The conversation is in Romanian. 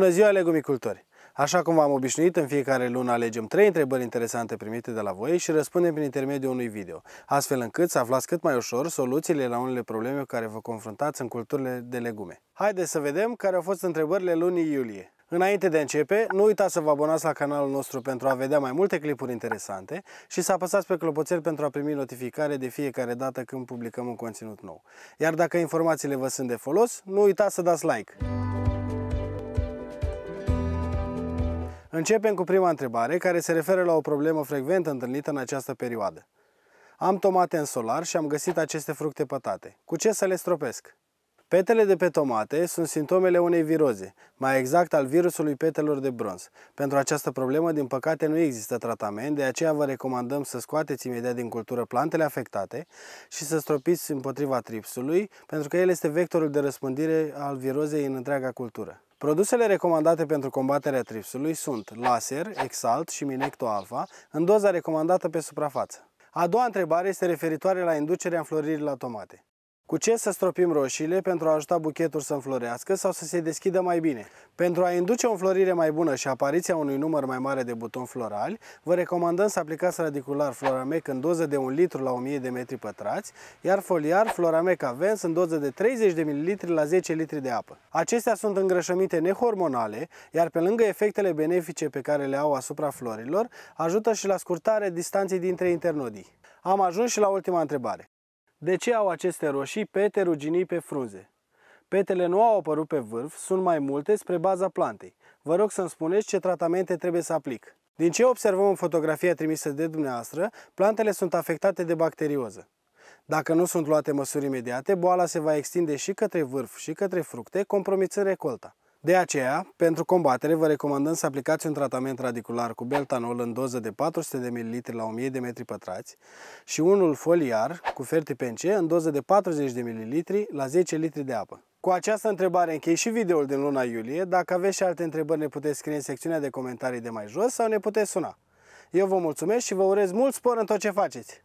Bună ziua, legumicultori! Așa cum v-am obișnuit, în fiecare lună alegem trei întrebări interesante primite de la voi și răspundem prin intermediul unui video, astfel încât să aflați cât mai ușor soluțiile la unele probleme cu care vă confruntați în culturile de legume. Haideți să vedem care au fost întrebările lunii iulie. Înainte de a începe, nu uitați să vă abonați la canalul nostru pentru a vedea mai multe clipuri interesante și să apăsați pe clopoțel pentru a primi notificare de fiecare dată când publicăm un conținut nou. Iar dacă informațiile vă sunt de folos, nu uitați să dați like! Începem cu prima întrebare, care se referă la o problemă frecventă întâlnită în această perioadă. Am tomate în solar și am găsit aceste fructe pătate. Cu ce să le stropesc? Petele de pe tomate sunt simptomele unei viroze, mai exact al virusului petelor de bronz. Pentru această problemă, din păcate, nu există tratament, de aceea vă recomandăm să scoateți imediat din cultură plantele afectate și să stropiți împotriva tripsului, pentru că el este vectorul de răspândire al virozei în întreaga cultură. Produsele recomandate pentru combaterea tripsului sunt laser, exalt și minecto alfa, în doza recomandată pe suprafață. A doua întrebare este referitoare la inducerea înfloririi la tomate. Cu ce să stropim roșiile pentru a ajuta buchetul să înflorească sau să se deschidă mai bine? Pentru a induce o înflorire mai bună și apariția unui număr mai mare de buton florali, vă recomandăm să aplicați radicular Floramec în doză de 1 litru la 1000 de metri pătrați, iar foliar Floramec Avens în doză de 30 de ml la 10 litri de apă. Acestea sunt îngrășăminte nehormonale, iar pe lângă efectele benefice pe care le au asupra florilor, ajută și la scurtarea distanței dintre internodii. Am ajuns și la ultima întrebare. De ce au aceste roșii pete ruginii pe frunze? Petele nu au apărut pe vârf, sunt mai multe spre baza plantei. Vă rog să-mi spuneți ce tratamente trebuie să aplic. Din ce observăm în fotografia trimisă de dumneavoastră, plantele sunt afectate de bacterioză. Dacă nu sunt luate măsuri imediate, boala se va extinde și către vârf și către fructe, compromițând recolta. De aceea, pentru combatere, vă recomandăm să aplicați un tratament radicular cu beltanol în doză de 400 de ml la 1000 de metri pătrați și unul foliar cu fertipenc în doză de 40 de ml la 10 litri de apă. Cu această întrebare închei și videoul din luna iulie. Dacă aveți și alte întrebări, ne puteți scrie în secțiunea de comentarii de mai jos sau ne puteți suna. Eu vă mulțumesc și vă urez mult spor în tot ce faceți!